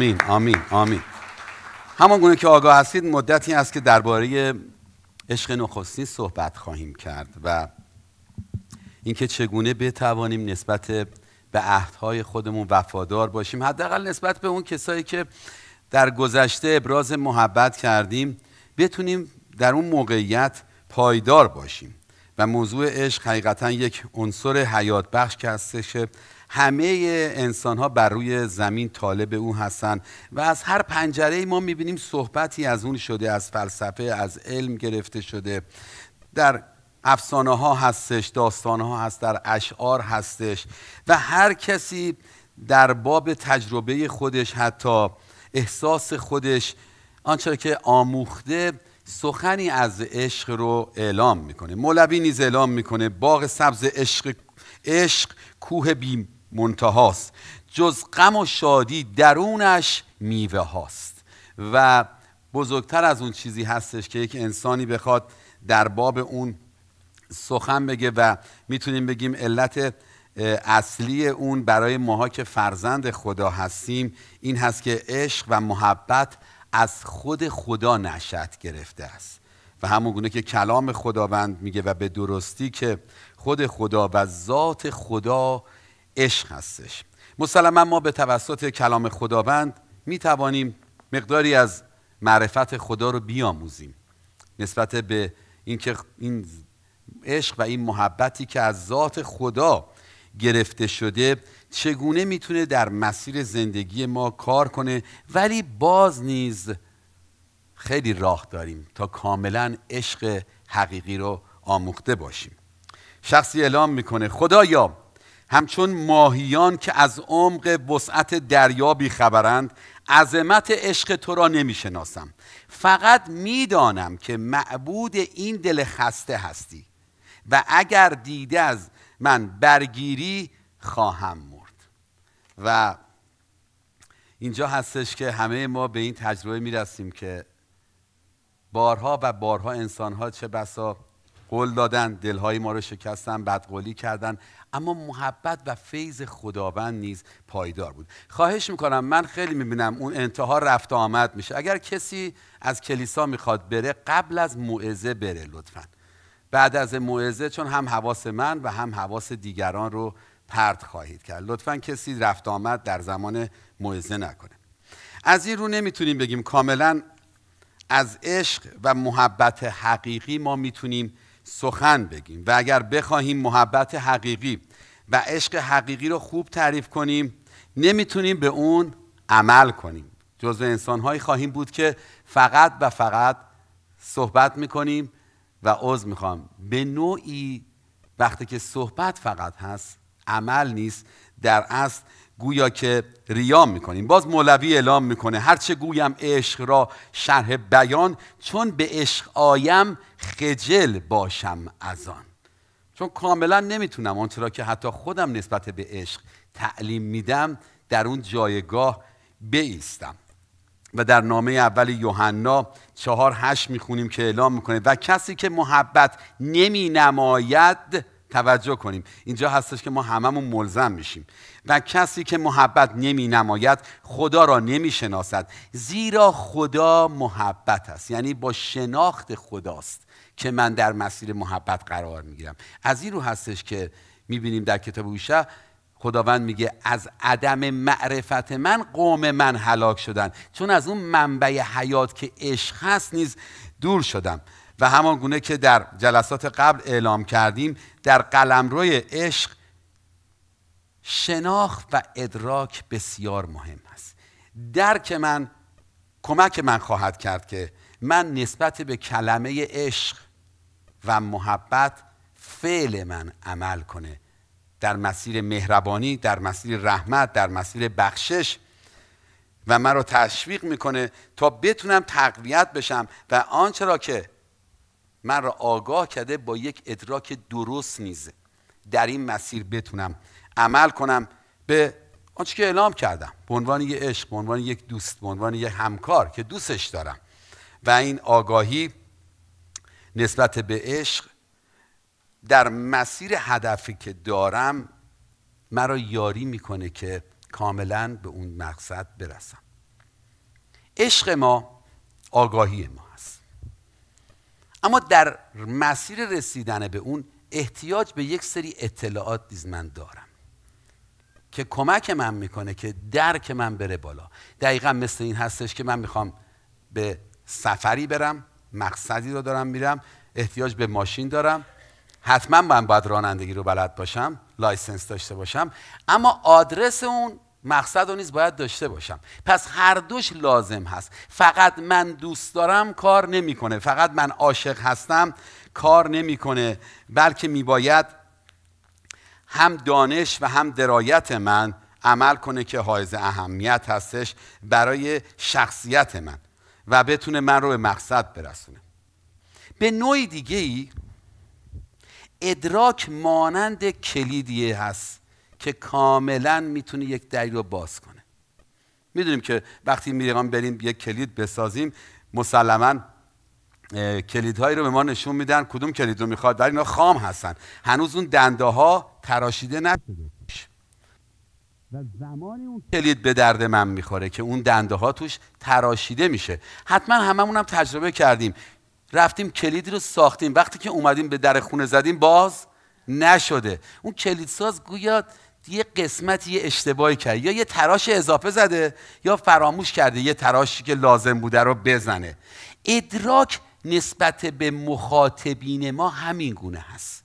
آمین آمین آمین همان گونه که آگاه هستید مدتی است که درباره عشق نخستین صحبت خواهیم کرد و اینکه چگونه بتوانیم نسبت به عهدهای خودمون وفادار باشیم حداقل نسبت به اون کسایی که در گذشته ابراز محبت کردیم بتونیم در اون موقعیت پایدار باشیم و موضوع عشق حقیقتا یک عنصر حیات بخش که همه انسان ها بر روی زمین طالب اون هستن و از هر پنجره ای ما میبینیم صحبتی از اون شده از فلسفه از علم گرفته شده در افسانه ها هستش داستان ها هست در اشعار هستش و هر کسی در باب تجربه خودش حتی احساس خودش آنچه که آموخته سخنی از عشق رو اعلام میکنه مولوی نیز اعلام میکنه باغ سبز عشق عشق کوه بیم منتهاست جز غم و شادی درونش میوه هاست و بزرگتر از اون چیزی هستش که یک انسانی بخواد در باب اون سخن بگه و میتونیم بگیم علت اصلی اون برای ماها که فرزند خدا هستیم این هست که عشق و محبت از خود خدا نشأت گرفته است و همون گونه که کلام خداوند میگه و به درستی که خود خدا و ذات خدا عشق هستش مسلما ما به توسط کلام خداوند می توانیم مقداری از معرفت خدا رو بیاموزیم نسبت به اینکه این عشق و این محبتی که از ذات خدا گرفته شده چگونه میتونه در مسیر زندگی ما کار کنه ولی باز نیز خیلی راه داریم تا کاملا عشق حقیقی رو آموخته باشیم شخصی اعلام میکنه خدایا همچون ماهیان که از عمق وسعت دریا بیخبرند عظمت عشق تو را نمیشناسم فقط میدانم که معبود این دل خسته هستی و اگر دیده از من برگیری خواهم مرد و اینجا هستش که همه ما به این تجربه میرسیم که بارها و بارها انسانها چه بسا قول دادن دلهای ما رو شکستن بدقولی کردن اما محبت و فیض خداوند نیز پایدار بود خواهش میکنم من خیلی میبینم اون انتها رفت آمد میشه اگر کسی از کلیسا میخواد بره قبل از موعظه بره لطفا بعد از موعظه چون هم حواس من و هم حواس دیگران رو پرت خواهید کرد لطفا کسی رفت آمد در زمان موعظه نکنه از این رو نمیتونیم بگیم کاملا از عشق و محبت حقیقی ما میتونیم سخن بگیم و اگر بخواهیم محبت حقیقی و عشق حقیقی رو خوب تعریف کنیم نمیتونیم به اون عمل کنیم جزو انسانهایی خواهیم بود که فقط و فقط صحبت میکنیم و عضو میخوام به نوعی وقتی که صحبت فقط هست عمل نیست در اصل گویا که ریام میکنیم باز مولوی اعلام میکنه هرچه گویم عشق را شرح بیان چون به عشق آیم خجل باشم از آن چون کاملا نمیتونم آنچه را که حتی خودم نسبت به عشق تعلیم میدم در اون جایگاه بیستم و در نامه اول یوحنا چهار هشت میخونیم که اعلام میکنه و کسی که محبت نمی نماید توجه کنیم اینجا هستش که ما هممون ملزم میشیم و کسی که محبت نمی نماید خدا را نمی شناسد زیرا خدا محبت است یعنی با شناخت خداست که من در مسیر محبت قرار میگیرم از این رو هستش که میبینیم در کتاب اوشه خداوند میگه از عدم معرفت من قوم من هلاک شدن چون از اون منبع حیات که عشق هست نیز دور شدم و همان گونه که در جلسات قبل اعلام کردیم در قلمروی عشق شناخت و ادراک بسیار مهم است درک من کمک من خواهد کرد که من نسبت به کلمه عشق و محبت فعل من عمل کنه در مسیر مهربانی در مسیر رحمت در مسیر بخشش و مرا تشویق میکنه تا بتونم تقویت بشم و آنچه را که من را آگاه کرده با یک ادراک درست نیز در این مسیر بتونم عمل کنم به آنچه که اعلام کردم به عنوان یک عشق به عنوان یک دوست به عنوان یک همکار که دوستش دارم و این آگاهی نسبت به عشق در مسیر هدفی که دارم مرا یاری میکنه که کاملا به اون مقصد برسم عشق ما آگاهی ما اما در مسیر رسیدن به اون احتیاج به یک سری اطلاعات نیز من دارم که کمک من میکنه که درک من بره بالا دقیقا مثل این هستش که من میخوام به سفری برم مقصدی رو دارم میرم احتیاج به ماشین دارم حتما من باید رانندگی رو بلد باشم لایسنس داشته باشم اما آدرس اون مقصد رو نیز باید داشته باشم پس هر دوش لازم هست فقط من دوست دارم کار نمیکنه فقط من عاشق هستم کار نمیکنه بلکه میباید هم دانش و هم درایت من عمل کنه که حائز اهمیت هستش برای شخصیت من و بتونه من رو به مقصد برسونه به نوع دیگه ای ادراک مانند کلیدیه هست که کاملا میتونه یک دری رو باز کنه میدونیم که وقتی میریم بریم یک کلید بسازیم مسلما کلیدهایی رو به ما نشون میدن کدوم کلید رو میخواد در اینا خام هستن هنوز اون دنده ها تراشیده نشده و زمانی اون کلید به درد من میخوره که اون دنده ها توش تراشیده میشه حتما هممون هم تجربه کردیم رفتیم کلید رو ساختیم وقتی که اومدیم به در خونه زدیم باز نشده اون کلید ساز گویا یه قسمتی یه اشتباهی کرد یا یه تراش اضافه زده یا فراموش کرده یه تراشی که لازم بوده رو بزنه ادراک نسبت به مخاطبین ما همین گونه هست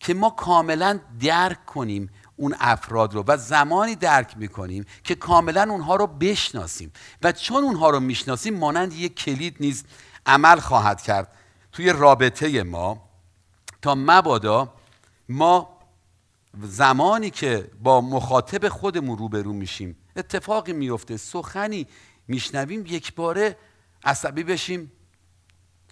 که ما کاملا درک کنیم اون افراد رو و زمانی درک میکنیم که کاملا اونها رو بشناسیم و چون اونها رو میشناسیم مانند یک کلید نیز عمل خواهد کرد توی رابطه ما تا مبادا ما زمانی که با مخاطب خودمون روبرو میشیم اتفاقی میفته سخنی میشنویم یک باره عصبی بشیم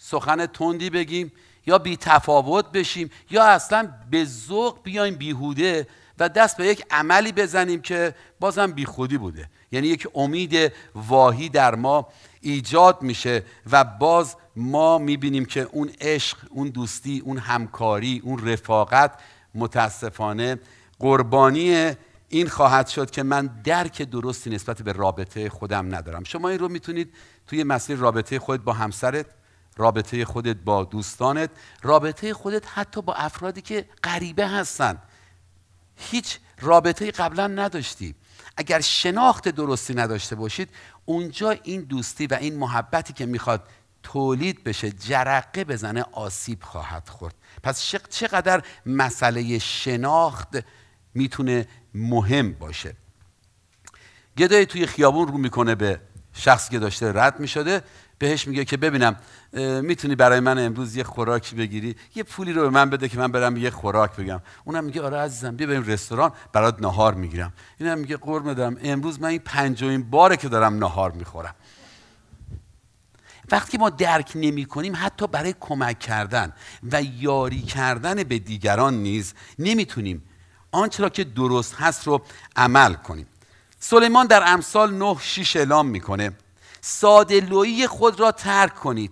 سخن تندی بگیم یا بی تفاوت بشیم یا اصلا به ذوق بیایم بیهوده و دست به یک عملی بزنیم که بازم بی خودی بوده یعنی یک امید واهی در ما ایجاد میشه و باز ما میبینیم که اون عشق اون دوستی اون همکاری اون رفاقت متاسفانه قربانی این خواهد شد که من درک درستی نسبت به رابطه خودم ندارم شما این رو میتونید توی مسیر رابطه خودت با همسرت رابطه خودت با دوستانت رابطه خودت حتی با افرادی که غریبه هستن هیچ رابطه قبلا نداشتی اگر شناخت درستی نداشته باشید اونجا این دوستی و این محبتی که میخواد تولید بشه جرقه بزنه آسیب خواهد خورد پس چقدر مسئله شناخت میتونه مهم باشه گدایی توی خیابون رو میکنه به شخصی که داشته رد میشده بهش میگه که ببینم میتونی برای من امروز یه خوراکی بگیری یه پولی رو به من بده که من برم یه خوراک بگم اونم میگه آره عزیزم بیا بریم رستوران برات نهار میگیرم اینم میگه قرم دارم امروز من این پنجمین باره که دارم نهار میخورم وقتی ما درک نمی کنیم حتی برای کمک کردن و یاری کردن به دیگران نیز نمیتونیم آنچه را که درست هست رو عمل کنیم سلیمان در امثال 9 6 اعلام میکنه ساده لویی خود را ترک کنید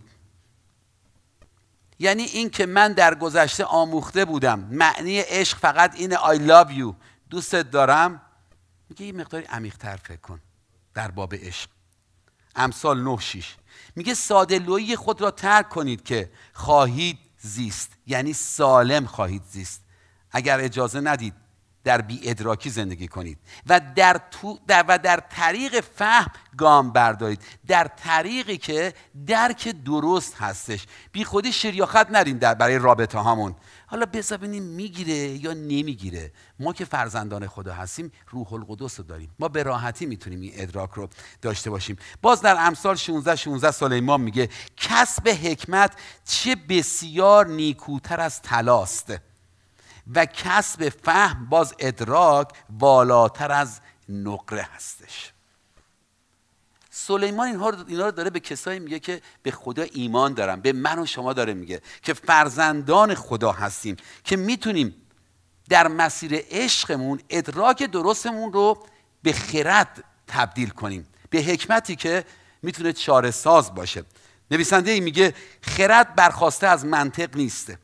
یعنی این که من در گذشته آموخته بودم معنی عشق فقط اینه I love you دوستت دارم میگه یه مقداری عمیقتر فکر کن در باب عشق امثال 9 6 میگه ساده خود را ترک کنید که خواهید زیست یعنی سالم خواهید زیست اگر اجازه ندید در بی ادراکی زندگی کنید و در, تو در و در طریق فهم گام بردارید در طریقی که درک درست هستش بی خودی شریاخت نریم در برای رابطه هامون حالا بذار ببینیم میگیره یا نمیگیره ما که فرزندان خدا هستیم روح القدس رو داریم ما به راحتی میتونیم این ادراک رو داشته باشیم باز در امثال 16 16 سلیمان میگه کسب حکمت چه بسیار نیکوتر از طلاست و کسب فهم باز ادراک بالاتر از نقره هستش سلیمان اینها رو اینا رو داره به کسایی میگه که به خدا ایمان دارم به من و شما داره میگه که فرزندان خدا هستیم که میتونیم در مسیر عشقمون ادراک درستمون رو به خرد تبدیل کنیم به حکمتی که میتونه چاره ساز باشه نویسنده ای میگه خرد برخواسته از منطق نیسته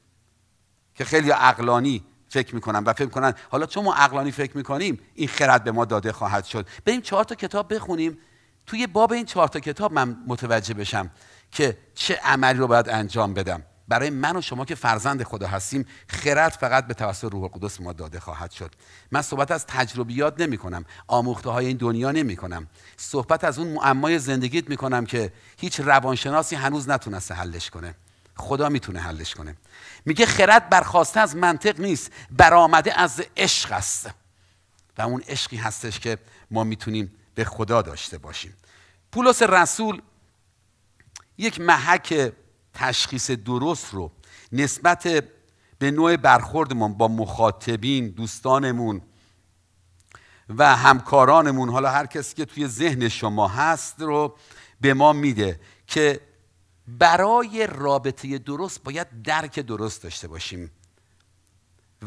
که خیلی عقلانی فکر میکنن و فکر میکنن حالا چون ما عقلانی فکر میکنیم این خرد به ما داده خواهد شد بریم چهار تا کتاب بخونیم توی باب این چهار تا کتاب من متوجه بشم که چه عملی رو باید انجام بدم برای من و شما که فرزند خدا هستیم خرد فقط به توسط روح القدس ما داده خواهد شد من صحبت از تجربیات نمی کنم آموخته های این دنیا نمی کنم صحبت از اون معمای زندگیت می کنم که هیچ روانشناسی هنوز نتونسته حلش کنه خدا میتونه حلش کنه میگه خرد برخواسته از منطق نیست برآمده از عشق است و اون عشقی هستش که ما میتونیم به خدا داشته باشیم پولس رسول یک محک تشخیص درست رو نسبت به نوع برخوردمون با مخاطبین دوستانمون و همکارانمون حالا هر کسی که توی ذهن شما هست رو به ما میده که برای رابطه درست باید درک درست داشته باشیم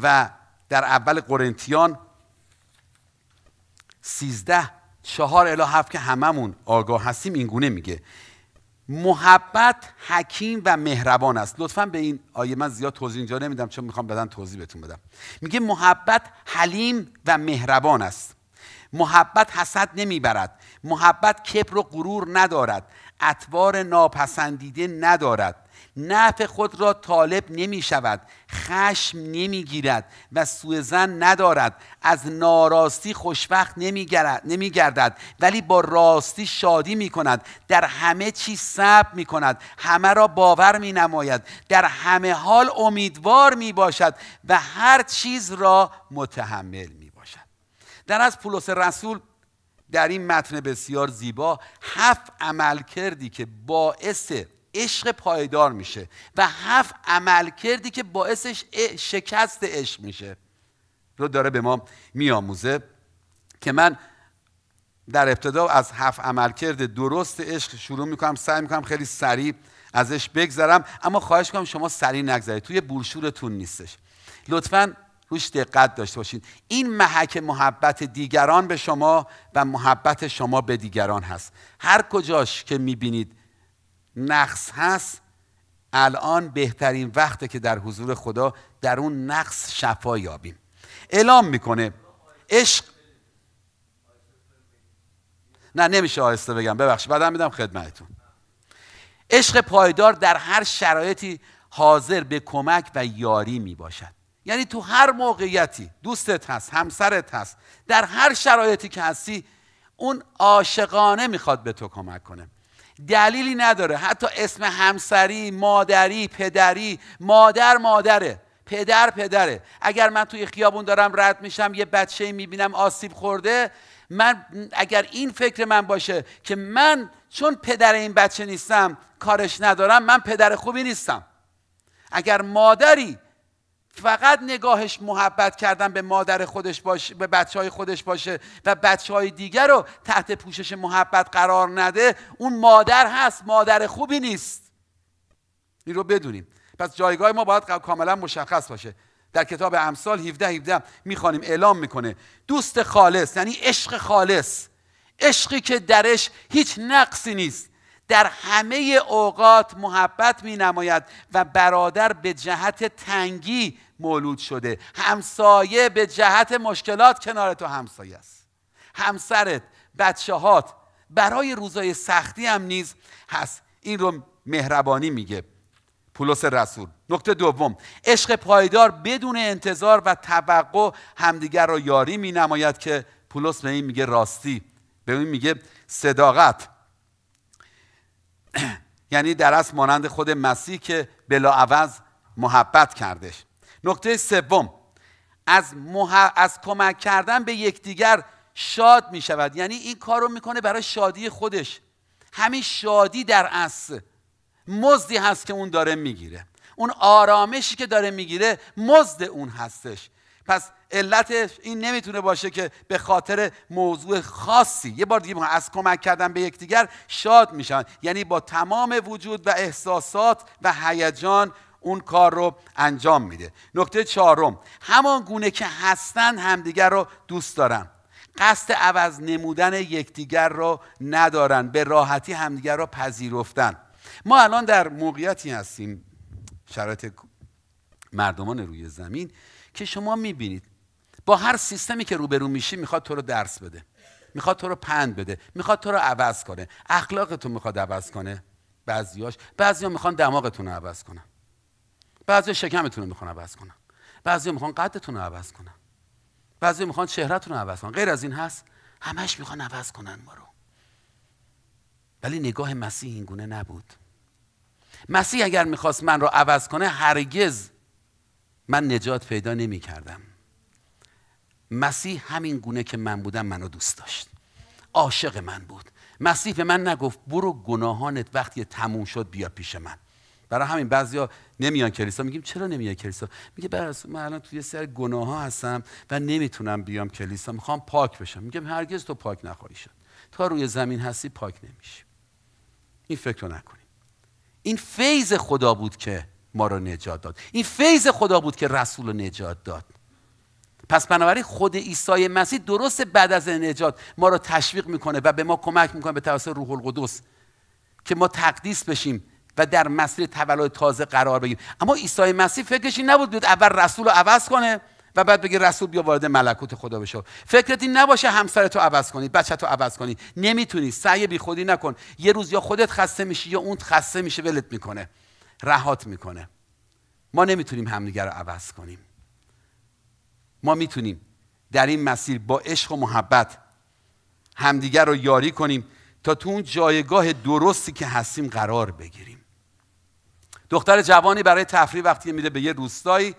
و در اول قرنتیان سیزده چهار الا هفت که هممون آگاه هستیم اینگونه میگه محبت حکیم و مهربان است لطفا به این آیه من زیاد توضیح اینجا نمیدم چون میخوام بدن توضیح بهتون بدم میگه محبت حلیم و مهربان است محبت حسد نمیبرد محبت کبر و غرور ندارد اطوار ناپسندیده ندارد نفع خود را طالب نمی شود خشم نمی گیرد و سوء زن ندارد از ناراستی خوشبخت نمی, نمیگردد، گردد ولی با راستی شادی می کند در همه چیز صبر می کند همه را باور می نماید در همه حال امیدوار می باشد و هر چیز را متحمل در از پولس رسول در این متن بسیار زیبا هفت عمل کردی که باعث عشق پایدار میشه و هفت عمل کردی که باعث شکست عشق میشه رو داره به ما میآموزه که من در ابتدا از هفت عملکرد درست عشق شروع میکنم سعی میکنم خیلی سریع ازش بگذرم اما خواهش میکنم شما سریع نگذرید توی برشورتون نیستش لطفاً روش دقت داشته باشید. این محک محبت دیگران به شما و محبت شما به دیگران هست هر کجاش که میبینید نقص هست الان بهترین وقته که در حضور خدا در اون نقص شفا یابیم اعلام میکنه عشق نه نمیشه آهسته بگم ببخشید بعدم میدم خدمتتون عشق پایدار در هر شرایطی حاضر به کمک و یاری میباشد یعنی تو هر موقعیتی دوستت هست همسرت هست در هر شرایطی که هستی اون عاشقانه میخواد به تو کمک کنه دلیلی نداره حتی اسم همسری مادری پدری مادر مادره پدر پدره اگر من توی خیابون دارم رد میشم یه بچه میبینم آسیب خورده من اگر این فکر من باشه که من چون پدر این بچه نیستم کارش ندارم من پدر خوبی نیستم اگر مادری فقط نگاهش محبت کردن به مادر خودش باشه به بچه های خودش باشه و بچه های دیگر رو تحت پوشش محبت قرار نده اون مادر هست مادر خوبی نیست این رو بدونیم پس جایگاه ما باید کاملا مشخص باشه در کتاب امثال 17 17 میخوانیم اعلام میکنه دوست خالص یعنی عشق خالص عشقی که درش هیچ نقصی نیست در همه اوقات محبت می نماید و برادر به جهت تنگی مولود شده همسایه به جهت مشکلات کنار تو همسایه است همسرت بچه هات برای روزای سختی هم نیز هست این رو مهربانی میگه پولس رسول نکته دوم عشق پایدار بدون انتظار و توقع همدیگر را یاری می نماید که پولس به این میگه راستی به این میگه صداقت یعنی در اصل مانند خود مسیح که بلاعوض محبت کردش نکته سوم از, از کمک کردن به یکدیگر شاد می شود یعنی این کار رو میکنه برای شادی خودش همین شادی در اصل مزدی هست که اون داره میگیره اون آرامشی که داره میگیره مزد اون هستش پس علت این نمیتونه باشه که به خاطر موضوع خاصی یه بار دیگه از کمک کردن به یکدیگر شاد میشن یعنی با تمام وجود و احساسات و هیجان اون کار رو انجام میده نکته چهارم همان گونه که هستن همدیگر رو دوست دارن قصد عوض نمودن یکدیگر رو ندارن به راحتی همدیگر رو پذیرفتن ما الان در موقعیتی هستیم شرایط مردمان روی زمین که شما میبینید با هر سیستمی که روبرو میشی میخواد تو رو درس بده میخواد تو رو پند بده میخواد تو رو عوض کنه اخلاقتون میخواد عوض کنه بعضیاش بعضیا میخوان دماغتون رو عوض کنن بعضیا شکمتون رو میخوان عوض کنن بعضیا میخوان قدتون رو عوض کنن بعضیا میخوان چهرهتون رو عوض کنن غیر از این هست همش میخوان عوض کنن ما رو ولی نگاه مسیح اینگونه نبود مسیح اگر میخواست من رو عوض کنه هرگز من نجات پیدا نمی کردم مسیح همین گونه که من بودم منو دوست داشت عاشق من بود مسیح به من نگفت برو گناهانت وقتی تموم شد بیا پیش من برای همین بعضیا نمیان کلیسا میگیم چرا نمیای کلیسا میگه برای من الان توی سر گناه ها هستم و نمیتونم بیام کلیسا میخوام پاک بشم میگم هرگز تو پاک نخواهی شد تا روی زمین هستی پاک نمیشی این فکر رو نکنیم این فیض خدا بود که ما رو نجات داد این فیض خدا بود که رسول رو نجات داد پس بنابراین خود عیسی مسیح درست بعد از نجات ما رو تشویق میکنه و به ما کمک میکنه به توسط روح القدس که ما تقدیس بشیم و در مسیر تولد تازه قرار بگیریم اما عیسی مسیح فکرش این نبود بود اول رسول رو عوض کنه و بعد بگه رسول بیا وارد ملکوت خدا بشو. فکرت این نباشه تو عوض کنی تو عوض کنی نمیتونی سعی بیخودی نکن یه روز یا خودت خسته میشی یا اون خسته میشه ولت میکنه رهات میکنه ما نمیتونیم همدیگر رو عوض کنیم ما میتونیم در این مسیر با عشق و محبت همدیگر رو یاری کنیم تا تو اون جایگاه درستی که هستیم قرار بگیریم دختر جوانی برای تفریح وقتی میره به یه روستایی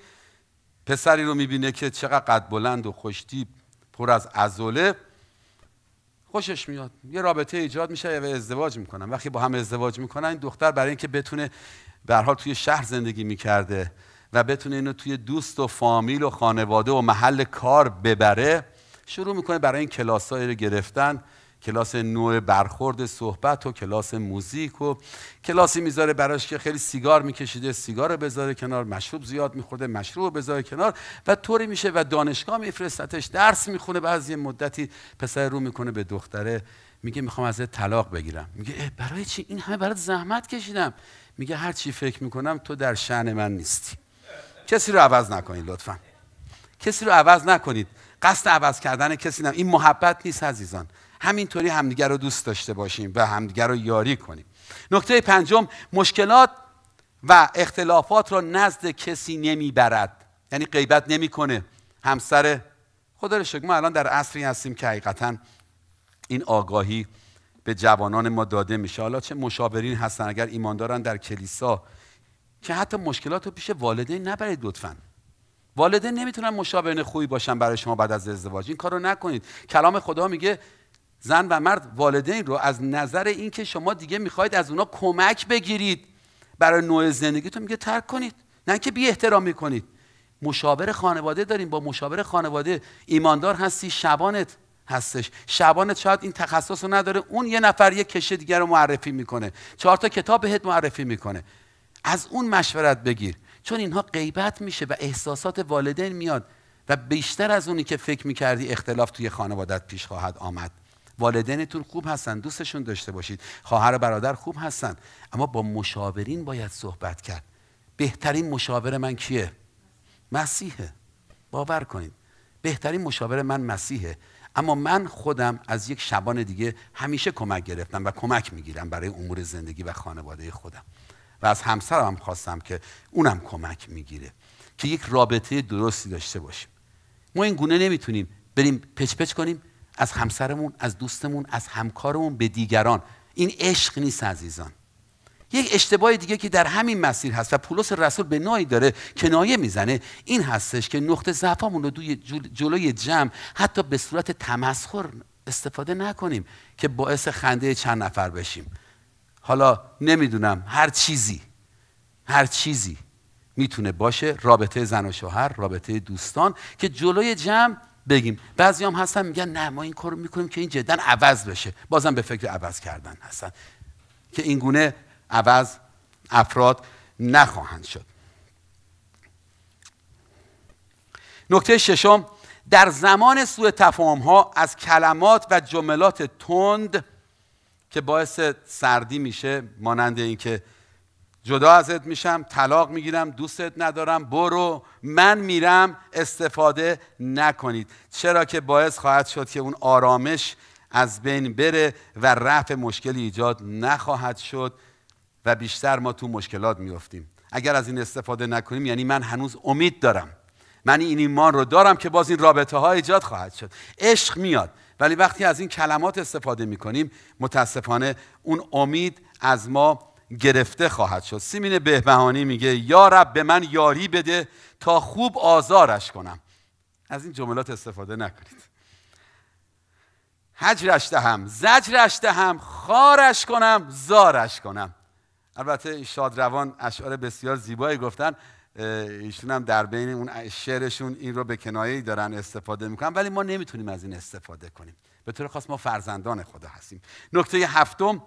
پسری رو میبینه که چقدر قد بلند و خوشتی پر از ازوله خوشش میاد یه رابطه ایجاد میشه و ازدواج میکنن وقتی با هم ازدواج میکنن این دختر برای اینکه بتونه به حال توی شهر زندگی میکرده و بتونه اینو توی دوست و فامیل و خانواده و محل کار ببره شروع میکنه برای این کلاس رو گرفتن کلاس نوع برخورد صحبت و کلاس موزیک و کلاسی میذاره براش که خیلی سیگار میکشیده سیگار رو بذاره کنار مشروب زیاد میخورده مشروب رو بذاره کنار و طوری میشه و دانشگاه میفرستتش درس میخونه بعد یه مدتی پسر رو میکنه به دختره میگه میخوام از طلاق بگیرم میگه برای چی این همه برات زحمت کشیدم میگه هر چی فکر میکنم تو در شعن من نیستی کسی رو عوض نکنید لطفا کسی رو عوض نکنید قصد عوض کردن کسی نم. این محبت نیست عزیزان همینطوری همدیگر رو دوست داشته باشیم و همدیگر رو یاری کنیم نکته پنجم مشکلات و اختلافات را نزد کسی نمیبرد یعنی غیبت نمیکنه همسر خدا رو شکر ما الان در عصری هستیم که حقیقتا این آگاهی به جوانان ما داده میشه حالا چه مشاورین هستن اگر ایمان در کلیسا که حتی مشکلات رو پیش والدین نبرید لطفا والدین نمیتونن مشاورین خوبی باشن برای شما بعد از ازدواج این کارو نکنید کلام خدا میگه زن و مرد والدین رو از نظر اینکه شما دیگه میخواید از اونا کمک بگیرید برای نوع زندگیتون میگه ترک کنید نه که بی احترام میکنید مشاور خانواده داریم با مشاور خانواده ایماندار هستی شبانت هستش شبانت شاید این تخصص رو نداره اون یه نفر یه کشه دیگر رو معرفی میکنه چهار تا کتاب بهت معرفی میکنه از اون مشورت بگیر چون اینها غیبت میشه و احساسات والدین میاد و بیشتر از اونی که فکر میکردی اختلاف توی خانوادت پیش خواهد آمد والدینتون خوب هستن دوستشون داشته باشید خواهر و برادر خوب هستن اما با مشاورین باید صحبت کرد بهترین مشاور من کیه مسیحه باور کنید بهترین مشاور من مسیحه اما من خودم از یک شبان دیگه همیشه کمک گرفتم و کمک میگیرم برای امور زندگی و خانواده خودم و از همسرم هم خواستم که اونم کمک میگیره که یک رابطه درستی داشته باشیم ما این گونه نمیتونیم بریم پچ پچ کنیم از همسرمون از دوستمون از همکارمون به دیگران این عشق نیست عزیزان یک اشتباه دیگه که در همین مسیر هست و پولس رسول به نوعی داره کنایه میزنه این هستش که نقطه ضعفمون رو دوی جلوی جمع حتی به صورت تمسخر استفاده نکنیم که باعث خنده چند نفر بشیم حالا نمیدونم هر چیزی هر چیزی میتونه باشه رابطه زن و شوهر رابطه دوستان که جلوی جمع بگیم بعضی هم هستن میگن نه ما این کارو میکنیم که این جدا عوض بشه بازم به فکر عوض کردن هستن که اینگونه عوض افراد نخواهند شد نکته ششم در زمان سوء تفاهم ها از کلمات و جملات تند که باعث سردی میشه مانند اینکه جدا ازت میشم طلاق میگیرم دوستت ندارم برو من میرم استفاده نکنید چرا که باعث خواهد شد که اون آرامش از بین بره و رفع مشکلی ایجاد نخواهد شد و بیشتر ما تو مشکلات میفتیم اگر از این استفاده نکنیم یعنی من هنوز امید دارم من این ایمان رو دارم که باز این رابطه ها ایجاد خواهد شد عشق میاد ولی وقتی از این کلمات استفاده میکنیم متاسفانه اون امید از ما گرفته خواهد شد سیمین بهبهانی میگه یا رب به من یاری بده تا خوب آزارش کنم از این جملات استفاده نکنید هجرش دهم زجرش دهم خارش کنم زارش کنم البته شادروان اشعار بسیار زیبایی گفتن ایشون هم در بین اون شعرشون این رو به کنایه دارن استفاده میکنن ولی ما نمیتونیم از این استفاده کنیم به طور خاص ما فرزندان خدا هستیم نکته هفتم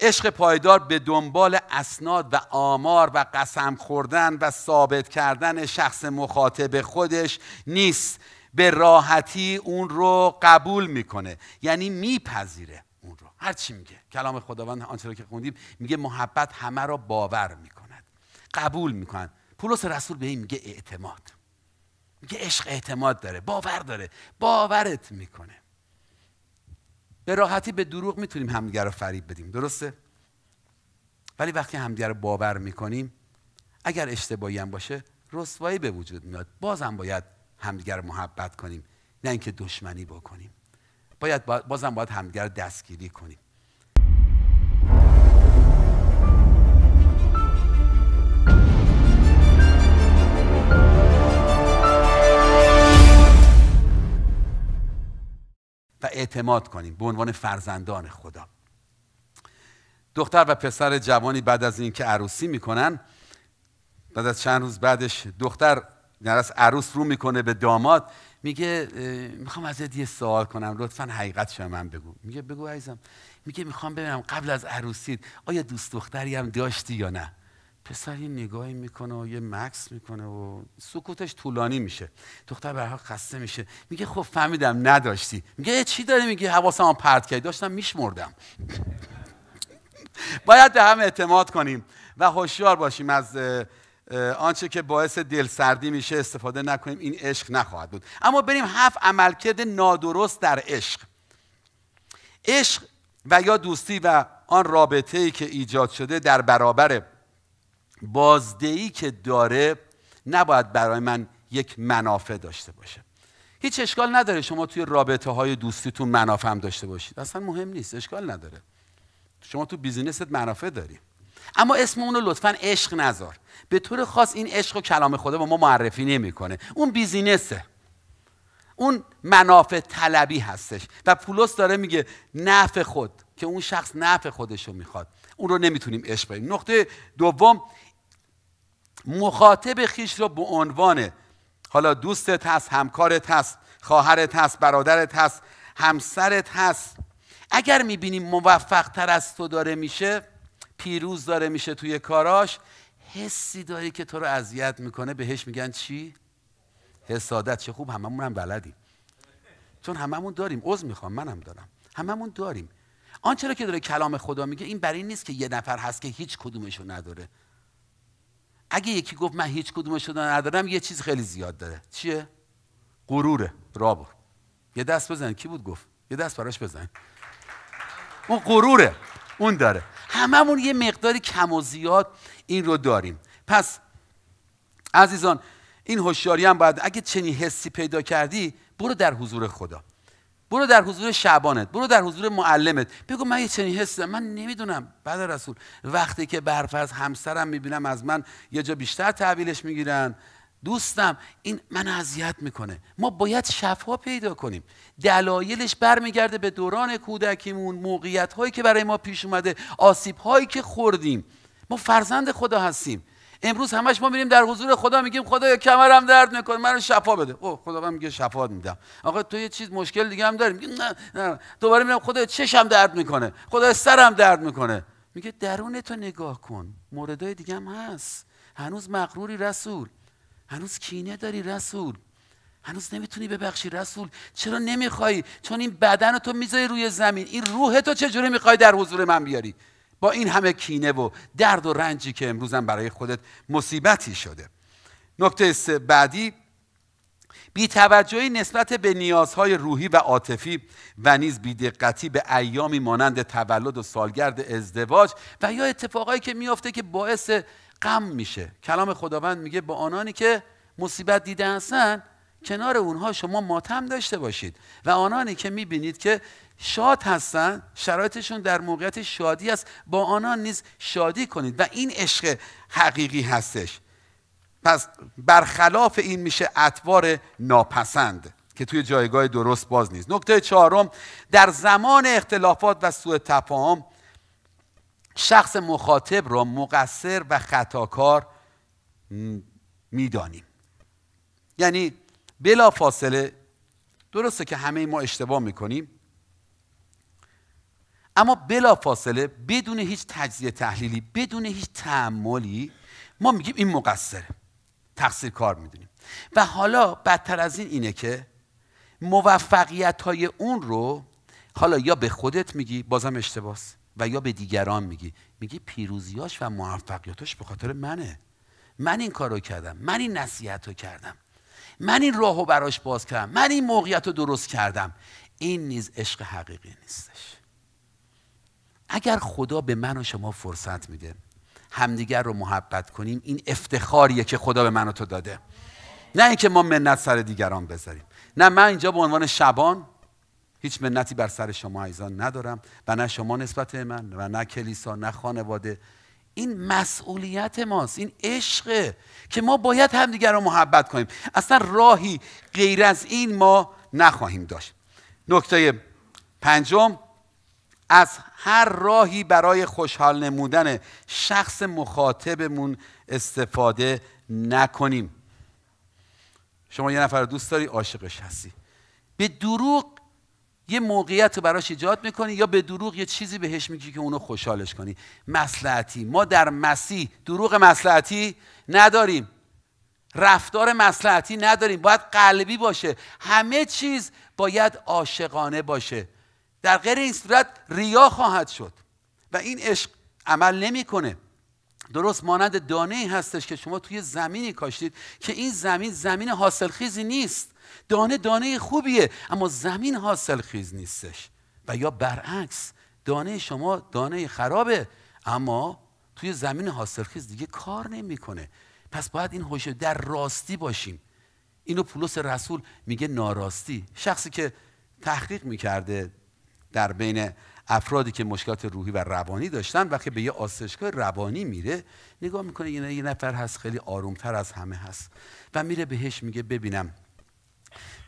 عشق پایدار به دنبال اسناد و آمار و قسم خوردن و ثابت کردن شخص مخاطب خودش نیست به راحتی اون رو قبول میکنه یعنی میپذیره اون رو هر چی میگه کلام خداوند آنچه را که خوندیم میگه محبت همه را باور میکند قبول میکنن پولس رسول به این میگه اعتماد میگه عشق اعتماد داره باور داره باورت میکنه به راحتی به دروغ میتونیم همدیگر رو فریب بدیم درسته ولی وقتی همدیگر رو باور میکنیم اگر اشتباهی هم باشه رسوایی به وجود میاد بازم باید همدیگر محبت کنیم نه اینکه دشمنی بکنیم باید بازم باید همدیگر دستگیری کنیم و اعتماد کنیم به عنوان فرزندان خدا دختر و پسر جوانی بعد از اینکه عروسی میکنن بعد از چند روز بعدش دختر نرس عروس رو میکنه به داماد میگه میخوام ازت یه سوال کنم لطفا حقیقت شما من بگو میگه بگو عزیزم میگه میخوام ببینم قبل از عروسی آیا دوست دختری هم داشتی یا نه پسر یه نگاهی میکنه و یه مکس میکنه و سکوتش طولانی میشه دختر برها خسته میشه میگه خب فهمیدم نداشتی میگه چی داری میگه حواسم پرت کردی داشتم میشمردم باید به هم اعتماد کنیم و هوشیار باشیم از آنچه که باعث دل سردی میشه استفاده نکنیم این عشق نخواهد بود اما بریم هفت عملکرد نادرست در عشق عشق و یا دوستی و آن رابطه ای که ایجاد شده در برابر بازدهی که داره نباید برای من یک منافع داشته باشه هیچ اشکال نداره شما توی رابطه های دوستیتون منافع هم داشته باشید اصلا مهم نیست اشکال نداره شما تو بیزینست منافع داری اما اسم اون رو لطفا عشق نذار به طور خاص این عشق و کلام خدا با ما معرفی نمیکنه اون بیزینسه اون منافع طلبی هستش و پولس داره میگه نفع خود که اون شخص نفع خودش رو میخواد اون رو نمیتونیم عشق بریم نقطه دوم مخاطب خیش رو به عنوان حالا دوستت هست همکارت هست خواهرت هست برادرت هست همسرت هست اگر میبینیم موفق تر از تو داره میشه پیروز داره میشه توی کاراش حسی داری که تو رو اذیت میکنه بهش میگن چی حسادت چه خوب هممون هم بلدیم چون هممون داریم عذر میخوام منم دارم هممون داریم آنچه را که داره کلام خدا میگه این برای این نیست که یه نفر هست که هیچ کدومش رو نداره اگه یکی گفت من هیچ کدومش رو ندارم یه چیز خیلی زیاد داره چیه غروره رابر یه دست بزن کی بود گفت یه دست براش بزن اون غروره اون داره هممون یه مقداری کم و زیاد این رو داریم پس عزیزان این هوشیاری هم باید اگه چنین حسی پیدا کردی برو در حضور خدا برو در حضور شعبانت برو در حضور معلمت بگو من یه چنین دارم؟ من نمیدونم بعد بله رسول وقتی که برفرض همسرم میبینم از من یه جا بیشتر تحویلش میگیرن دوستم این من اذیت میکنه ما باید شفا پیدا کنیم دلایلش برمیگرده به دوران کودکیمون موقعیت هایی که برای ما پیش اومده آسیب هایی که خوردیم ما فرزند خدا هستیم امروز همش ما میریم در حضور خدا میگیم خدا کمرم درد میکنه منو شفا بده او خدا من میگه شفا میدم آقا تو یه چیز مشکل دیگه هم داری نه نه دوباره میرم خدا چشم درد میکنه خدا سرم درد میکنه میگه درون تو نگاه کن موردای دیگه هم هست هنوز مغروری رسول هنوز کینه داری رسول هنوز نمیتونی ببخشی رسول چرا نمیخوای چون این بدن تو میذاری روی زمین این روح تو چجوری میخوای در حضور من بیاری با این همه کینه و درد و رنجی که امروزم برای خودت مصیبتی شده نکته بعدی بیتوجهی نسبت به نیازهای روحی و عاطفی و نیز بیدقتی به ایامی مانند تولد و سالگرد ازدواج و یا اتفاقایی که میافته که باعث غم میشه کلام خداوند میگه با آنانی که مصیبت دیده هستن کنار اونها شما ماتم داشته باشید و آنانی که میبینید که شاد هستن شرایطشون در موقعیت شادی است با آنان نیز شادی کنید و این عشق حقیقی هستش پس برخلاف این میشه اطوار ناپسند که توی جایگاه درست باز نیست نکته چهارم در زمان اختلافات و سوء تفاهم شخص مخاطب را مقصر و خطاکار میدانیم یعنی بلا فاصله درسته که همه ما اشتباه میکنیم اما بلا فاصله بدون هیچ تجزیه تحلیلی بدون هیچ تعملی ما میگیم این مقصره تقصیر کار میدونیم و حالا بدتر از این اینه که موفقیت های اون رو حالا یا به خودت میگی بازم اشتباهس و یا به دیگران میگی میگی پیروزیاش و موفقیتاش به خاطر منه من این کارو کردم من این نصیحت رو کردم من این راهو براش باز کردم من این موقعیت رو درست کردم این نیز عشق حقیقی نیستش اگر خدا به من و شما فرصت میده همدیگر رو محبت کنیم این افتخاریه که خدا به من و تو داده نه اینکه ما منت سر دیگران بذاریم نه من اینجا به عنوان شبان هیچ منتی بر سر شما عیزان ندارم و نه شما نسبت من و نه کلیسا نه خانواده این مسئولیت ماست این عشقه که ما باید همدیگر رو محبت کنیم اصلا راهی غیر از این ما نخواهیم داشت نکته پنجم از هر راهی برای خوشحال نمودن شخص مخاطبمون استفاده نکنیم شما یه نفر دوست داری عاشقش هستی به دروغ یه موقعیت رو براش ایجاد میکنی یا به دروغ یه چیزی بهش میگی که اونو خوشحالش کنی مسلحتی ما در مسیح دروغ مسلحتی نداریم رفتار مسلحتی نداریم باید قلبی باشه همه چیز باید عاشقانه باشه در غیر این صورت ریا خواهد شد و این عشق عمل نمیکنه درست مانند دانه ای هستش که شما توی زمینی کاشتید که این زمین زمین حاصلخیزی نیست دانه دانه خوبیه اما زمین حاصل خیز نیستش و یا برعکس دانه شما دانه خرابه اما توی زمین حاصلخیز دیگه کار نمیکنه پس باید این هوش در راستی باشیم اینو پولس رسول میگه ناراستی شخصی که تحقیق میکرده در بین افرادی که مشکلات روحی و روانی داشتن وقتی به یه آسایشگاه روانی میره نگاه میکنه یه نفر هست خیلی آرومتر از همه هست و میره بهش میگه ببینم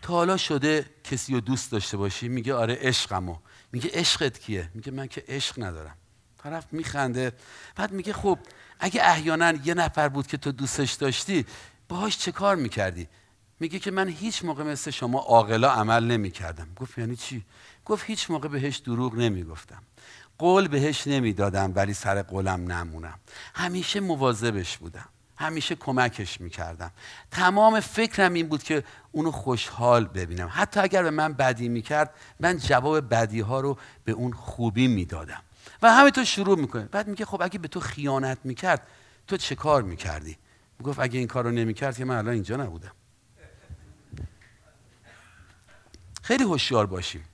تا حالا شده کسی رو دوست داشته باشی میگه آره عشقمو میگه عشقت کیه میگه من که عشق ندارم طرف میخنده بعد میگه خب اگه احیانا یه نفر بود که تو دوستش داشتی باهاش چه کار میکردی میگه که من هیچ موقع مثل شما عاقلا عمل نمیکردم گفت یعنی چی گفت هیچ موقع بهش دروغ نمیگفتم قول بهش نمیدادم ولی سر قولم نمونم همیشه مواظبش بودم همیشه کمکش میکردم تمام فکرم این بود که اونو خوشحال ببینم حتی اگر به من بدی میکرد من جواب بدی ها رو به اون خوبی میدادم و تو شروع میکنه بعد میگه خب اگه به تو خیانت میکرد تو چه کار میکردی میگفت اگه این کار رو نمیکرد که من الان اینجا نبودم خیلی هوشیار باشیم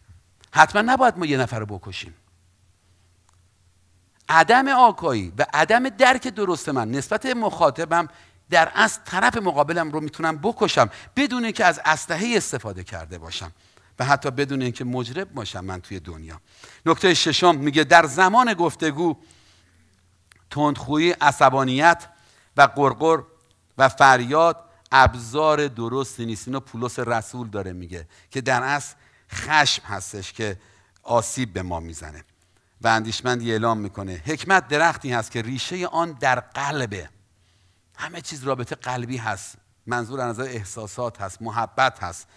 حتما نباید ما یه نفر رو بکشیم عدم آگاهی و عدم درک درست من نسبت مخاطبم در از طرف مقابلم رو میتونم بکشم بدون اینکه از اسلحه استفاده کرده باشم و حتی بدون اینکه مجرب باشم من توی دنیا نکته ششم میگه در زمان گفتگو تندخویی عصبانیت و قرقر و فریاد ابزار درست نیست اینو پولس رسول داره میگه که در اصل خشم هستش که آسیب به ما میزنه و اندیشمندی اعلام میکنه حکمت درختی هست که ریشه آن در قلبه همه چیز رابطه قلبی هست منظور از احساسات هست محبت هست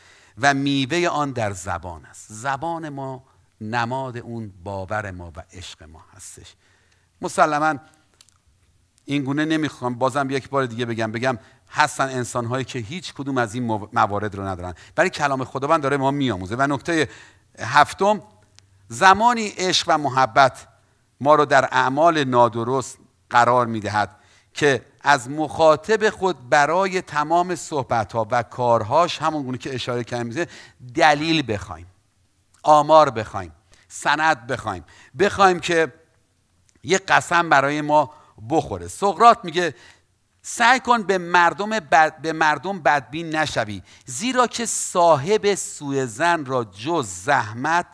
و میوه آن در زبان است زبان ما نماد اون باور ما و عشق ما هستش مسلما این گونه نمیخوام بازم یک بار دیگه بگم بگم هستن هایی که هیچ کدوم از این موارد رو ندارن برای کلام خداوند داره ما میآموزه و نکته هفتم زمانی عشق و محبت ما رو در اعمال نادرست قرار می دهد که از مخاطب خود برای تمام صحبت ها و کارهاش همون گونه که اشاره کردیم دلیل بخوایم آمار بخوایم سند بخوایم بخوایم که یه قسم برای ما بخوره سقراط میگه سعی کن به مردم, بد، به مردم بدبین نشوی زیرا که صاحب سوء زن را جز زحمت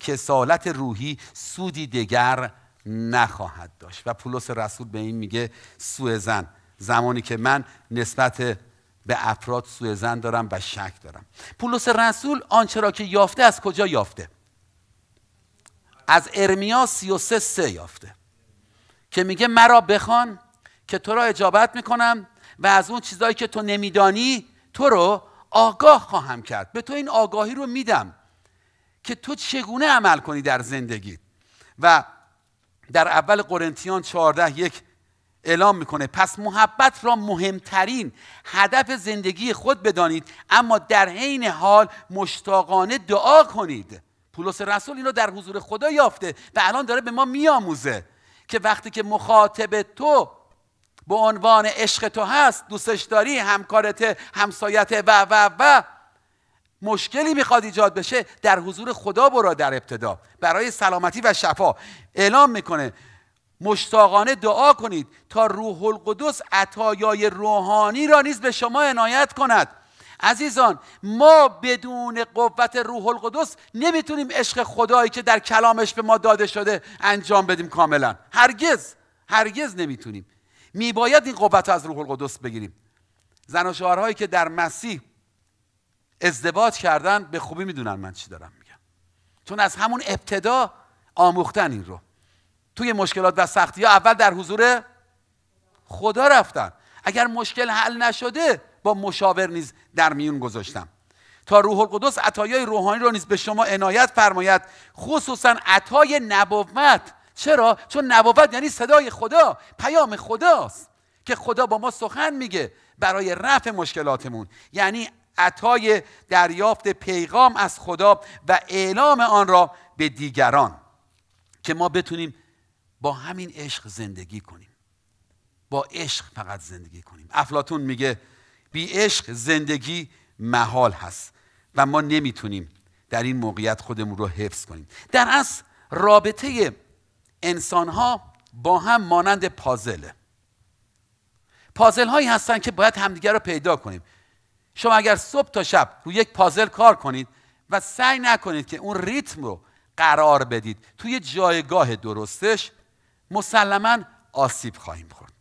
کسالت روحی سودی دیگر نخواهد داشت و پولس رسول به این میگه سوء زن زمانی که من نسبت به افراد سوء زن دارم و شک دارم پولس رسول آنچه را که یافته از کجا یافته از ارمیا 33 سه یافته که میگه مرا بخوان که تو را اجابت میکنم و از اون چیزایی که تو نمیدانی تو رو آگاه خواهم کرد به تو این آگاهی رو میدم که تو چگونه عمل کنی در زندگی و در اول قرنتیان 14 یک اعلام میکنه پس محبت را مهمترین هدف زندگی خود بدانید اما در عین حال مشتاقانه دعا کنید پولس رسول این را در حضور خدا یافته و الان داره به ما میآموزه که وقتی که مخاطب تو به عنوان عشق تو هست دوستش داری همکارت همسایت و و و مشکلی میخواد ایجاد بشه در حضور خدا برا در ابتدا برای سلامتی و شفا اعلام میکنه مشتاقانه دعا کنید تا روح القدس عطایای روحانی را نیز به شما عنایت کند عزیزان ما بدون قوت روح القدس نمیتونیم عشق خدایی که در کلامش به ما داده شده انجام بدیم کاملا هرگز هرگز نمیتونیم میباید این قوت از روح القدس بگیریم زن و شوهرهایی که در مسیح ازدواج کردن به خوبی میدونن من چی دارم میگم چون از همون ابتدا آموختن این رو توی مشکلات و سختی ها اول در حضور خدا رفتن اگر مشکل حل نشده با مشاور نیز در میون گذاشتم تا روح القدس عطایای روحانی رو نیز به شما عنایت فرماید خصوصا عطای نبوت چرا چون نبوت یعنی صدای خدا پیام خداست که خدا با ما سخن میگه برای رفع مشکلاتمون یعنی عطای دریافت پیغام از خدا و اعلام آن را به دیگران که ما بتونیم با همین عشق زندگی کنیم با عشق فقط زندگی کنیم افلاتون میگه بی عشق زندگی محال هست و ما نمیتونیم در این موقعیت خودمون رو حفظ کنیم در اصل رابطه انسان ها با هم مانند پازله پازل هایی هستن که باید همدیگر رو پیدا کنیم شما اگر صبح تا شب روی یک پازل کار کنید و سعی نکنید که اون ریتم رو قرار بدید توی جایگاه درستش مسلما آسیب خواهیم خورد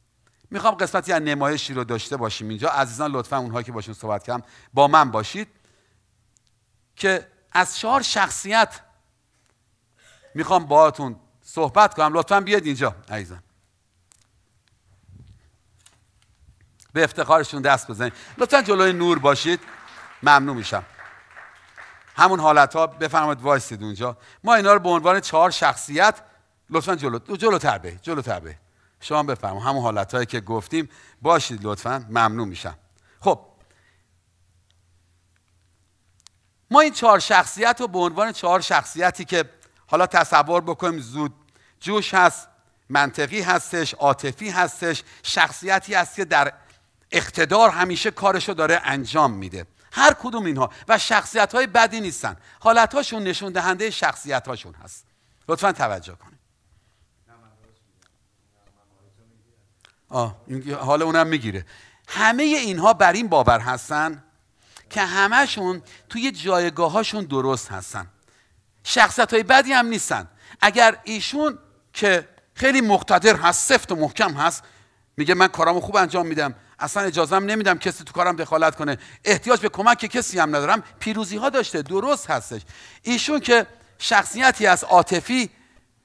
میخوام قسمتی از نمایشی رو داشته باشیم اینجا عزیزان لطفا اونهایی که باشون صحبت کردم با من باشید که از چهار شخصیت میخوام باهاتون صحبت کنم لطفا بیاد اینجا عزیزان به افتخارشون دست بزنید لطفا جلوی نور باشید ممنون میشم همون حالت ها بفرمایید وایسید اونجا ما اینا رو به عنوان چهار شخصیت لطفا جلو جلوتر به جلوتر به شما بفرمایید همون حالت هایی که گفتیم باشید لطفا ممنون میشم خب ما این چهار شخصیت رو به عنوان چهار شخصیتی که حالا تصور بکنیم زود جوش هست منطقی هستش عاطفی هستش شخصیتی هست که در اقتدار همیشه کارشو داره انجام میده هر کدوم اینها و شخصیت های بدی نیستن حالت هاشون نشون دهنده شخصیت هاشون هست لطفا توجه کنید آه حالا اونم میگیره همه اینها بر این باور هستن که همهشون توی جایگاه هاشون درست هستن شخصیت های بدی هم نیستن اگر ایشون که خیلی مقتدر هست سفت و محکم هست میگه من کارامو خوب انجام میدم اصلا اجازم نمیدم کسی تو کارم دخالت کنه احتیاج به کمک کسی هم ندارم پیروزی ها داشته درست هستش ایشون که شخصیتی از عاطفی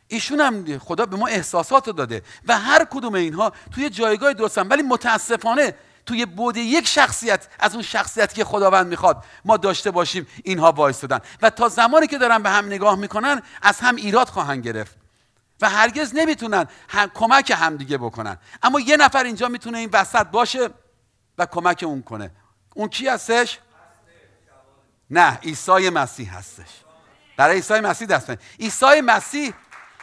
ایشون هم خدا به ما احساسات رو داده و هر کدوم اینها توی جایگاه درستن ولی متاسفانه توی بود یک شخصیت از اون شخصیتی که خداوند میخواد ما داشته باشیم اینها وایستدن و تا زمانی که دارن به هم نگاه میکنن از هم ایراد خواهند گرفت و هرگز نمیتونن هم کمک همدیگه بکنن اما یه نفر اینجا میتونه این وسط باشه و کمک اون کنه اون کی هستش؟ نه عیسی مسیح هستش برای عیسی مسیح دست عیسی مسیح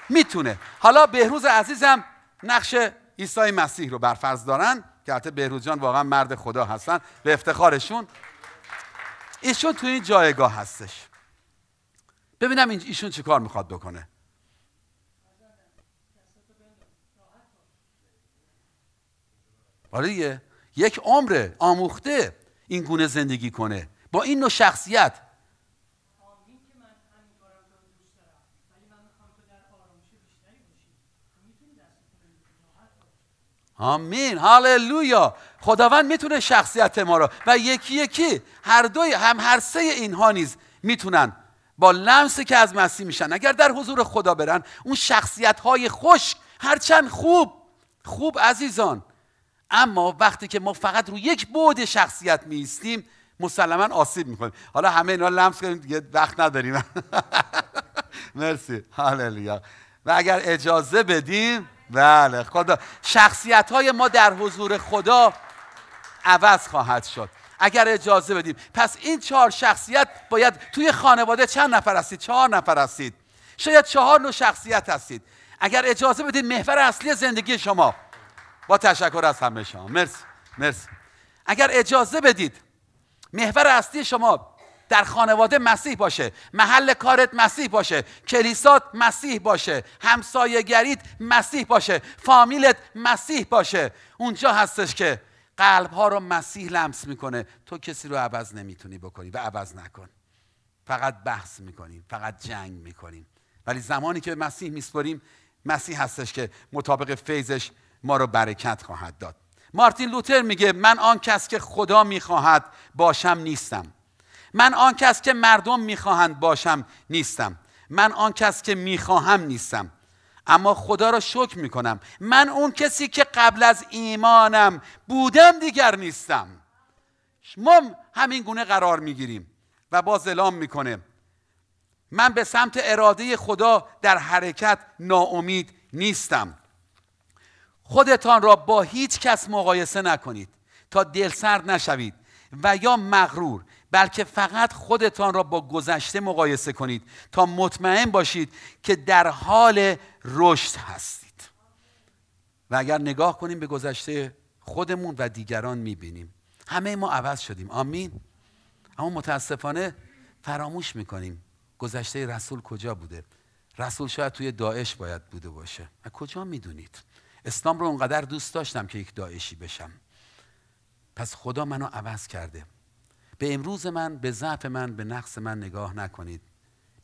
میتونه حالا بهروز عزیزم نقش عیسی مسیح رو برفرض دارن که حتی بهروز جان واقعا مرد خدا هستن به افتخارشون ایشون تو این جایگاه هستش ببینم ایشون چی کار میخواد بکنه آره دیگه یک عمر آموخته این گونه زندگی کنه با این نوع شخصیت آمین هاللویا خداوند میتونه شخصیت ما را و یکی یکی هر دوی هم هر سه اینها نیز میتونن با لمسی که از مسیح میشن اگر در حضور خدا برن اون شخصیت های خوش هرچند خوب خوب عزیزان اما وقتی که ما فقط روی یک بعد شخصیت میستیم مسلما آسیب میکنیم حالا همه اینا لمس کنیم دیگه وقت نداریم مرسی هللویا و اگر اجازه بدیم بله خدا شخصیت های ما در حضور خدا عوض خواهد شد اگر اجازه بدیم پس این چهار شخصیت باید توی خانواده چند نفر هستید چهار نفر هستید شاید چهار نوع شخصیت هستید اگر اجازه بدید محور اصلی زندگی شما با تشکر از همه شما مرسی مرسی اگر اجازه بدید محور اصلی شما در خانواده مسیح باشه محل کارت مسیح باشه کلیسات مسیح باشه گرید مسیح باشه فامیلت مسیح باشه اونجا هستش که قلب ها رو مسیح لمس میکنه تو کسی رو عوض نمیتونی بکنی و عوض نکن فقط بحث میکنیم فقط جنگ میکنیم ولی زمانی که به مسیح میسپریم مسیح هستش که مطابق فیضش ما رو برکت خواهد داد مارتین لوتر میگه من آن کس که خدا میخواهد باشم نیستم من آن کس که مردم میخواهند باشم نیستم من آن کس که میخواهم نیستم اما خدا را شکر میکنم من اون کسی که قبل از ایمانم بودم دیگر نیستم ما همین گونه قرار میگیریم و باز اعلام میکنه من به سمت اراده خدا در حرکت ناامید نیستم خودتان را با هیچ کس مقایسه نکنید تا دلسرد نشوید و یا مغرور بلکه فقط خودتان را با گذشته مقایسه کنید تا مطمئن باشید که در حال رشد هستید و اگر نگاه کنیم به گذشته خودمون و دیگران میبینیم همه ما عوض شدیم آمین اما متاسفانه فراموش میکنیم گذشته رسول کجا بوده رسول شاید توی داعش باید بوده باشه و کجا میدونید اسلام رو اونقدر دوست داشتم که یک داعشی بشم پس خدا منو عوض کرده به امروز من به ضعف من به نقص من نگاه نکنید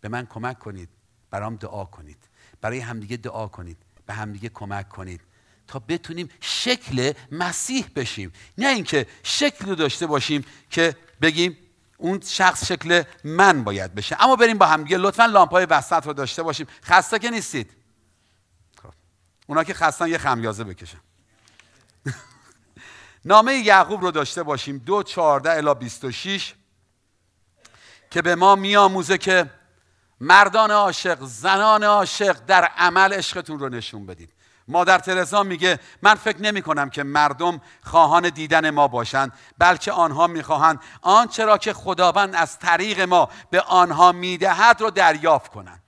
به من کمک کنید برام دعا کنید برای همدیگه دعا کنید به همدیگه کمک کنید تا بتونیم شکل مسیح بشیم نه اینکه شکل رو داشته باشیم که بگیم اون شخص شکل من باید بشه اما بریم با همدیگه لطفا لامپای وسط رو داشته باشیم خسته که نیستید اونا که خستن یه خمیازه بکشن نامه یعقوب رو داشته باشیم دو چارده الا بیست و شیش که به ما میآموزه که مردان عاشق زنان عاشق در عمل عشقتون رو نشون بدید مادر ترزا میگه من فکر نمی کنم که مردم خواهان دیدن ما باشند بلکه آنها میخواهند آنچه را که خداوند از طریق ما به آنها میدهد رو دریافت کنند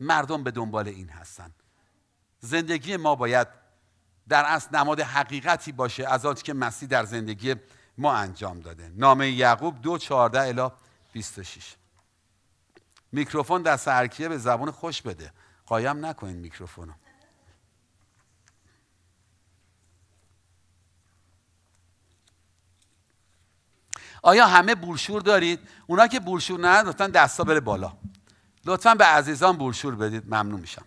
مردم به دنبال این هستند زندگی ما باید در اصل نماد حقیقتی باشه از آنچه که مسیح در زندگی ما انجام داده نامه یعقوب دو چارده الا 26 میکروفون در هرکیه به زبان خوش بده قایم نکنین میکروفونو آیا همه بولشور دارید؟ اونا که بولشور لطفا دستا بره بالا لطفا به عزیزان بولشور بدید ممنون میشم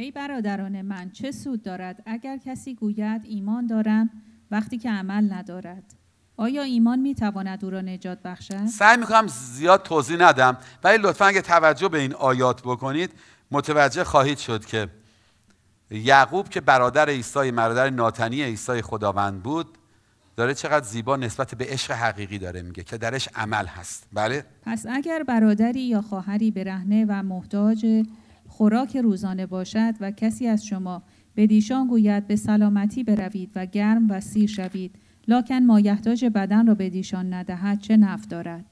ای برادران من چه سود دارد اگر کسی گوید ایمان دارم وقتی که عمل ندارد آیا ایمان می تواند او را نجات بخشد سعی کنم زیاد توضیح ندم ولی لطفا اگه توجه به این آیات بکنید متوجه خواهید شد که یعقوب که برادر عیسی برادر ناتنی عیسی خداوند بود داره چقدر زیبا نسبت به عشق حقیقی داره میگه که درش عمل هست بله پس اگر برادری یا خواهری برهنه و محتاج خوراک روزانه باشد و کسی از شما به دیشان گوید به سلامتی بروید و گرم و سیر شوید لاکن مایحتاج بدن را دیشان ندهد چه نفت دارد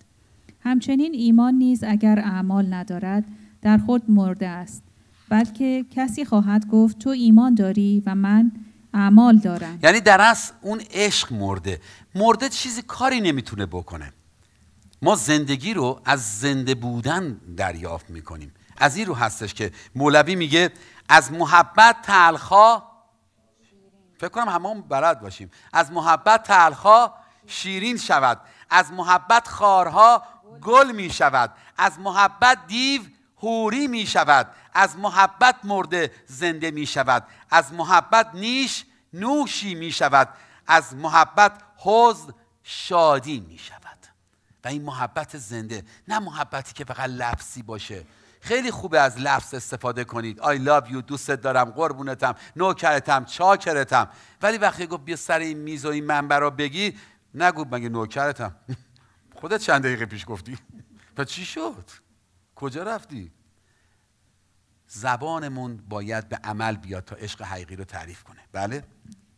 همچنین ایمان نیز اگر اعمال ندارد در خود مرده است بلکه کسی خواهد گفت تو ایمان داری و من اعمال دارم یعنی در اصل اون عشق مرده مرده چیزی کاری نمیتونه بکنه ما زندگی رو از زنده بودن دریافت میکنیم از این رو هستش که مولوی میگه از محبت تلخا فکر کنم همون بلد باشیم از محبت تلخا شیرین شود از محبت خارها گل می شود از محبت دیو هوری می شود از محبت مرده زنده می شود از محبت نیش نوشی می شود از محبت حزن شادی می شود و این محبت زنده نه محبتی که فقط لفظی باشه خیلی خوبه از لفظ استفاده کنید I love you دوستت دارم قربونتم نوکرتم چاکرتم ولی وقتی گفت بیا سر این میز و این منبر رو بگی نگو مگه نوکرتم خودت چند دقیقه پیش گفتی پا چی شد کجا رفتی زبانمون باید به عمل بیاد تا عشق حقیقی رو تعریف کنه بله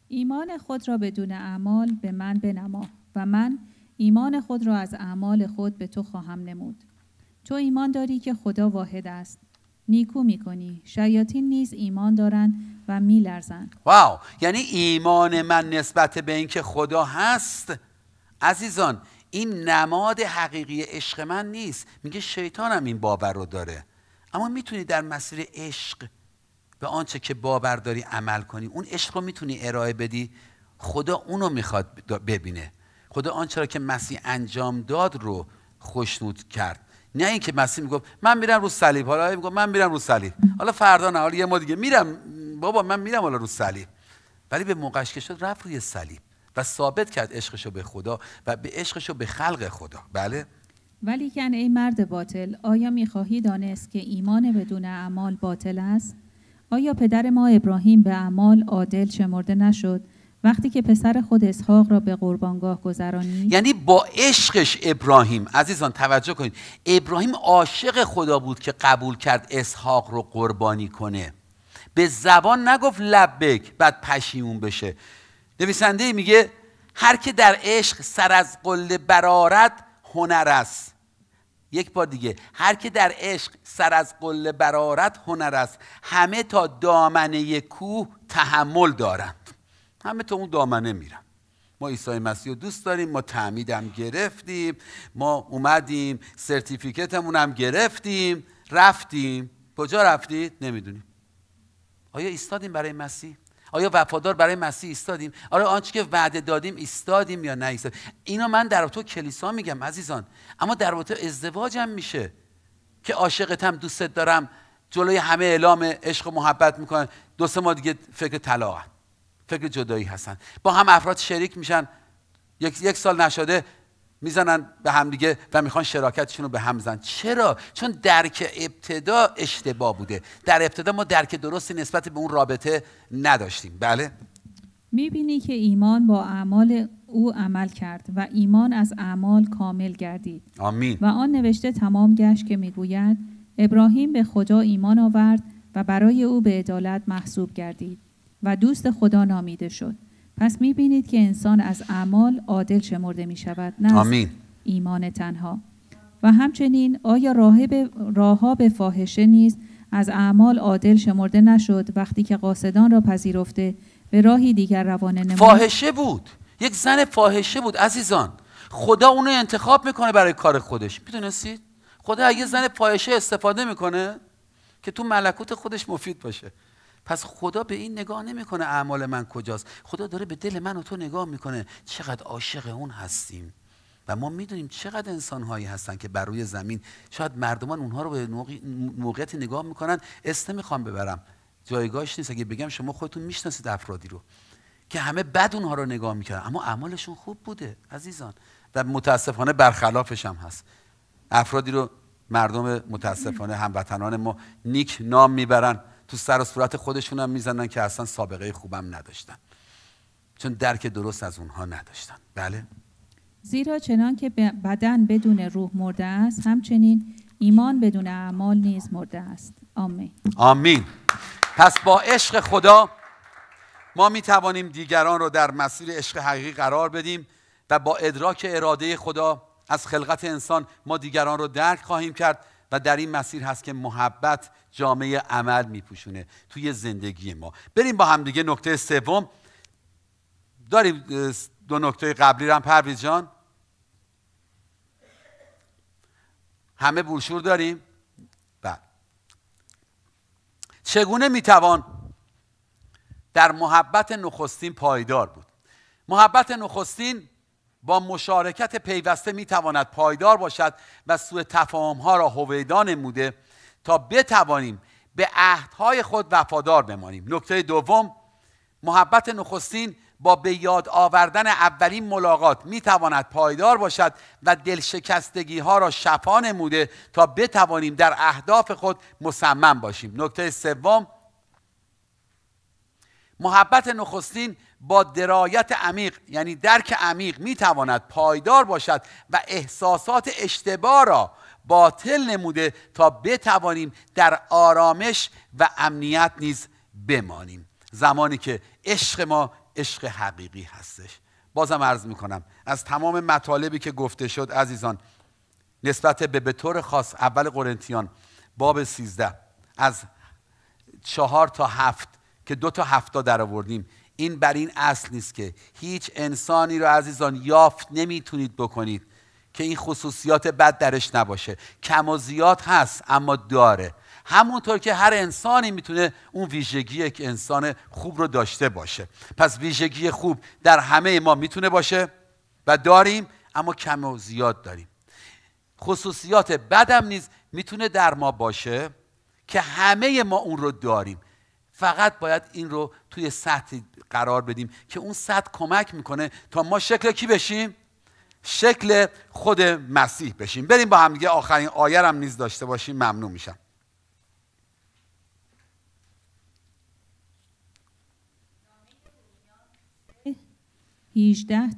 ایمان خود را بدون اعمال به من بنما و من ایمان خود را از اعمال خود به تو خواهم نمود تو ایمان داری که خدا واحد است نیکو میکنی شیاطین نیز ایمان دارند و میلرزند واو یعنی ایمان من نسبت به اینکه خدا هست عزیزان این نماد حقیقی عشق من نیست میگه شیطانم این باور رو داره اما میتونی در مسیر عشق به آنچه که باور داری عمل کنی اون عشق رو میتونی ارائه بدی خدا اونو میخواد ببینه خدا آنچه را که مسیح انجام داد رو خوشنود کرد نه اینکه مسیح میگفت من میرم رو صلیب حالا میگفت من میرم رو صلیب حالا فردا نه حالا یه ما دیگه میرم بابا من میرم حالا رو صلیب ولی به موقعش که شد رفت روی صلیب و ثابت کرد عشقش به خدا و به عشقش رو به خلق خدا بله ولی کن ای مرد باطل آیا میخواهی دانست که ایمان بدون اعمال باطل است آیا پدر ما ابراهیم به اعمال عادل شمرده نشد وقتی که پسر خود اسحاق را به قربانگاه گذرانی یعنی با عشقش ابراهیم عزیزان توجه کنید ابراهیم عاشق خدا بود که قبول کرد اسحاق رو قربانی کنه به زبان نگفت لبک بعد پشیمون بشه نویسنده میگه هر که در عشق سر از قله برارت هنر است یک بار دیگه هر که در عشق سر از قله برارت هنر است همه تا دامنه کوه تحمل دارن همه تو اون دامنه میرن ما عیسی مسیح رو دوست داریم ما تعمیدم گرفتیم ما اومدیم سرتیفیکتمون هم گرفتیم رفتیم کجا رفتید نمیدونیم آیا ایستادیم برای مسیح آیا وفادار برای مسیح ایستادیم آره آنچه که وعده دادیم ایستادیم یا نه ایستادیم اینا من در تو کلیسا میگم عزیزان اما در رابطه ازدواجم میشه که عاشقتم دوستت دارم جلوی همه اعلام عشق و محبت میکنن دو سه ما دیگه فکر طلاقم فکر جدایی هستن با هم افراد شریک میشن یک, یک سال نشده میزنن به هم دیگه و میخوان شراکتشون رو به هم زن چرا چون درک ابتدا اشتباه بوده در ابتدا ما درک درستی نسبت به اون رابطه نداشتیم بله میبینی که ایمان با اعمال او عمل کرد و ایمان از اعمال کامل گردید آمین و آن نوشته تمام گشت که میگوید ابراهیم به خدا ایمان آورد و برای او به عدالت محسوب گردید و دوست خدا نامیده شد پس میبینید که انسان از اعمال عادل شمرده می شود نه ایمان تنها و همچنین آیا راهب به به فاحشه نیز از اعمال عادل شمرده نشد وقتی که قاصدان را پذیرفته به راهی دیگر روانه نمود فاحشه بود یک زن فاحشه بود عزیزان خدا اونو انتخاب میکنه برای کار خودش میدونستید خدا اگه زن فاحشه استفاده میکنه که تو ملکوت خودش مفید باشه پس خدا به این نگاه نمیکنه اعمال من کجاست خدا داره به دل من و تو نگاه میکنه چقدر عاشق اون هستیم و ما میدونیم چقدر انسان هایی هستن که بر روی زمین شاید مردمان اونها رو به موقعیت نگاه میکنن اسم میخوام ببرم جایگاهش نیست اگه بگم شما خودتون میشناسید افرادی رو که همه بد اونها رو نگاه میکنن اما اعمالشون خوب بوده عزیزان و متاسفانه برخلافش هم هست افرادی رو مردم متاسفانه هموطنان ما نیک نام میبرن تو سر و صورت خودشون هم میزنن که اصلا سابقه خوبم نداشتن چون درک درست از اونها نداشتن بله زیرا چنان که بدن بدون روح مرده است همچنین ایمان بدون اعمال نیز مرده است آمین آمین پس با عشق خدا ما می توانیم دیگران رو در مسیر عشق حقیقی قرار بدیم و با ادراک اراده خدا از خلقت انسان ما دیگران رو درک خواهیم کرد و در این مسیر هست که محبت جامعه عمل میپوشونه توی زندگی ما بریم با هم دیگه نکته سوم داریم دو نکته قبلی رو هم پرویز جان همه بروشور داریم بله چگونه میتوان در محبت نخستین پایدار بود محبت نخستین با مشارکت پیوسته میتواند پایدار باشد و سوء تفاهم ها را هویدا نموده تا بتوانیم به عهدهای خود وفادار بمانیم نکته دوم محبت نخستین با به یاد آوردن اولین ملاقات می تواند پایدار باشد و دلشکستگی ها را شفا نموده تا بتوانیم در اهداف خود مصمم باشیم نکته سوم محبت نخستین با درایت عمیق یعنی درک عمیق می تواند پایدار باشد و احساسات اشتباه را باطل نموده تا بتوانیم در آرامش و امنیت نیز بمانیم زمانی که عشق ما عشق حقیقی هستش بازم عرض میکنم از تمام مطالبی که گفته شد عزیزان نسبت به به طور خاص اول قرنتیان باب 13 از چهار تا هفت که دو تا هفتا در آوردیم این بر این اصل نیست که هیچ انسانی رو عزیزان یافت نمیتونید بکنید که این خصوصیات بد درش نباشه کم و زیاد هست اما داره همونطور که هر انسانی میتونه اون ویژگی یک انسان خوب رو داشته باشه پس ویژگی خوب در همه ما میتونه باشه و داریم اما کم و زیاد داریم خصوصیات بدم نیز میتونه در ما باشه که همه ما اون رو داریم فقط باید این رو توی سطحی قرار بدیم که اون سطح کمک میکنه تا ما شکل کی بشیم شکل خود مسیح بشیم بریم با هم دیگه آخرین آیه هم نیز داشته باشیم ممنون میشم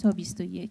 تا 21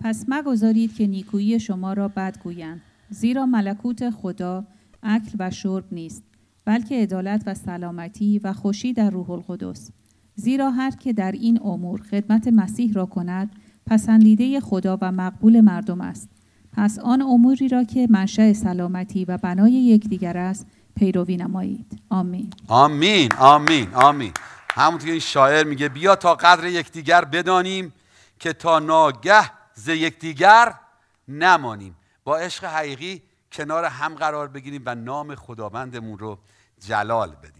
پس مگذارید که نیکویی شما را بد گویند زیرا ملکوت خدا اکل و شرب نیست بلکه عدالت و سلامتی و خوشی در روح القدس زیرا هر که در این امور خدمت مسیح را کند پسندیده خدا و مقبول مردم است پس آن اموری را که منشأ سلامتی و بنای یکدیگر است پیروی نمایید آمین آمین آمین آمین همون که این شاعر میگه بیا تا قدر یکدیگر بدانیم که تا ناگه ز یکدیگر نمانیم با عشق حقیقی کنار هم قرار بگیریم و نام خداوندمون رو جلال بدیم